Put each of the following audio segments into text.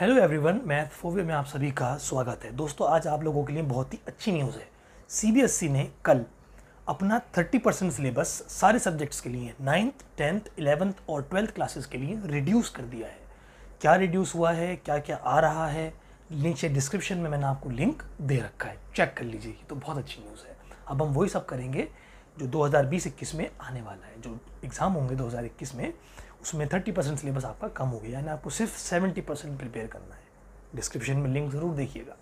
hello everyone math फोवियो में आप सभी का स्वागत है दोस्तों आज आप लोगों के लिए बहुत ही अच्छी न्यूज़ है सीबीएसई e ने कल अपना 30 परसेंट सिलेबस सारे सब्जेक्ट्स के लिए नाइन्थ टेंथ इलेवंथ और ट्वेल्थ क्लासेस के लिए रिड्यूस कर दिया है क्या रिड्यूस हुआ है क्या क्या आ रहा है नीचे डिस्क्रिप्शन में मैंने आपको लिंक दे रखा है चेक कर लीजिए ये तो बहुत अच्छी न्यूज़ है अब हम वही सब करेंगे जो दो हज़ार में आने वाला है जो एग्ज़ाम होंगे दो में उसमें थर्टी परसेंट सिलेबस आपका कम हो गया यानी आपको सिर्फ सेवेंटी परसेंट प्रिपेयर करना है डिस्क्रिप्शन में लिंक ज़रूर देखिएगा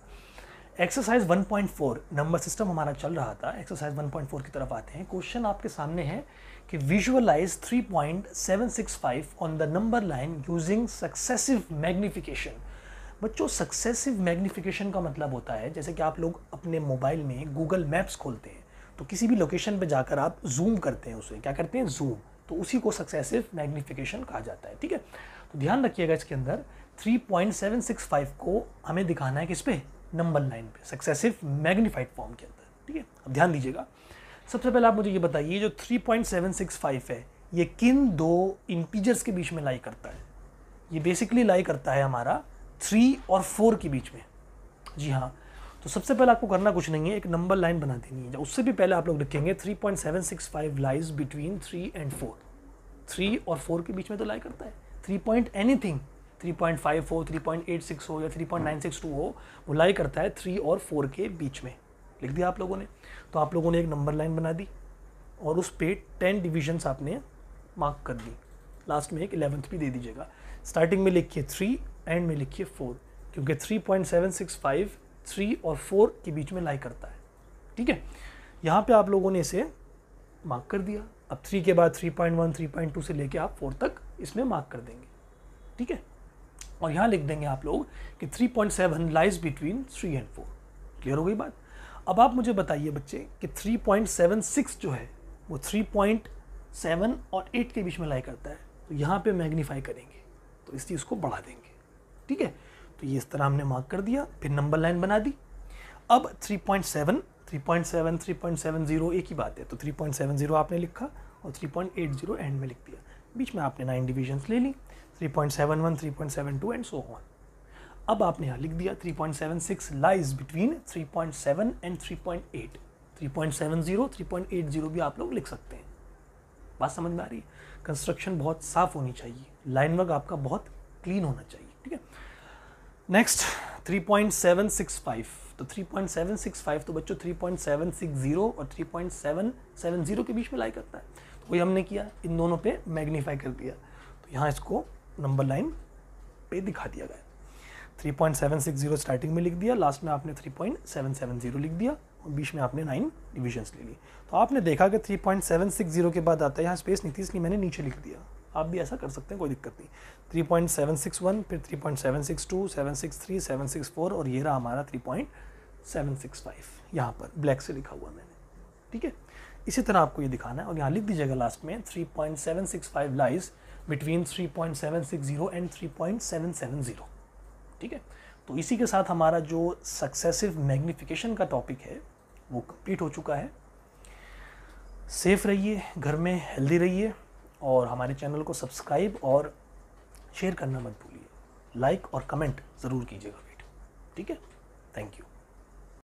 एक्सरसाइज 1.4 नंबर सिस्टम हमारा चल रहा था एक्सरसाइज 1.4 की तरफ आते हैं क्वेश्चन आपके सामने है कि visualize 3.765 on the number line using successive magnification बच्चों सक्सेसिव मैग्निफिकेशन का मतलब होता है जैसे कि आप लोग अपने मोबाइल में गूगल मैप्स खोलते हैं तो किसी भी लोकेशन पर जाकर आप जूम करते हैं उसे क्या करते हैं जूम तो उसी को सक्सेसिव मैग्निफिकेशन कहा जाता है ठीक है तो ध्यान रखिएगा इसके अंदर 3.765 को हमें दिखाना है किस पे नंबर लाइन पे सक्सेसिव मैग्नीफाइड फॉर्म के अंदर ठीक है अब ध्यान दीजिएगा सबसे पहले आप मुझे ये बताइए जो 3.765 है ये किन दो इंटीजर्स के बीच में लाई करता है ये बेसिकली लाई करता है हमारा थ्री और फोर के बीच में जी हाँ तो सबसे पहले आपको करना कुछ नहीं है एक नंबर लाइन बना देनी है उससे भी पहले आप लोग लिखेंगे 3.765 lies between three and four three और फोर के बीच में तो लाई करता है three point anything three point five हो थ्री पॉइंट एट सिक्स हो या three point nine six two हो वो लाई करता है थ्री और फोर के बीच में लिख दिया आप लोगों ने तो आप लोगों ने एक नंबर लाइन बना दी और उस पर टेन डिविजन्स आपने मार्क कर दी लास्ट में एक एलेवंथ भी दे दीजिएगा स्टार्टिंग में लिखिए थ्री एंड में लिखिए फोर क्योंकि three point seven six five three और फोर के बीच में लाई करता है ठीक है यहाँ पे आप लोगों ने इसे मार्क कर दिया अब थ्री के बाद three point one three point two से लेके आप फोर तक इसमें मार्क कर देंगे ठीक है और यहाँ लिख देंगे आप लोग कि three point seven lies between three and four clear हो गई बात अब आप मुझे बताइए बच्चे कि थ्री पॉइंट सेवन सिक्स जो है वो थ्री पॉइंट सेवन और एट के बीच में लाई करता है तो यहाँ पे मैग्नीफाई करेंगे तो इस चीज़ को बढ़ा देंगे ठीक है तो ये इस तरह हमने मार्क कर दिया फिर नंबर लाइन बना दी अब 3.7 3.7 3.70 एक ही बात है तो 3.70 आपने लिखा और 3.80 एंड में लिख दिया बीच में आपने नाइन डिविजन्स ले ली 3.71 3.72 एंड सो ऑन अब आपने यहाँ लिख दिया 3.76 लाइज बिटवीन 3.7 एंड 3.8 3.70 3.80 भी आप लोग लिख सकते हैं बात समझ में आ रही है कंस्ट्रक्शन बहुत साफ होनी चाहिए लाइन वर्क आपका बहुत क्लीन होना चाहिए ठीक है नेक्स्ट 3.765 तो 3.765 तो बच्चों 3.760 और 3.770 के बीच में लाई करता है तो वही हमने किया इन दोनों पे मैग्नीफाई कर दिया तो यहाँ इसको नंबर लाइन पे दिखा दिया गया 3.760 स्टार्टिंग में लिख दिया लास्ट में आपने 3.770 लिख दिया और बीच में आपने नाइन डिविजन्स ले ली तो आपने देखा कि 3.760 के बाद आता है यहाँ स्पेस नहीं थी इसलिए मैंने नीचे लिख दिया आप भी ऐसा कर सकते हैं कोई दिक्कत नहीं three point seven six one फिर three point seven six two seven six three seven six four और ये रहा हमारा three point seven six five यहाँ पर ब्लैक से लिखा हुआ मैंने ठीक है इसी तरह आपको ये दिखाना है और यहाँ लिख दीजिएगा लास्ट में three point seven six five lies between three point seven six zero and three point seven seven zero ठीक है तो इसी के साथ हमारा जो सक्सेसिव मैग्निफिकेशन का टॉपिक है वो कंप्लीट हो चुका है सेफ़ रहिए घर में हेल्दी रहिए और हमारे चैनल को सब्सक्राइब और शेयर करना मत भूलिए लाइक और कमेंट ज़रूर कीजिएगा वीडियो ठीक है थैंक यू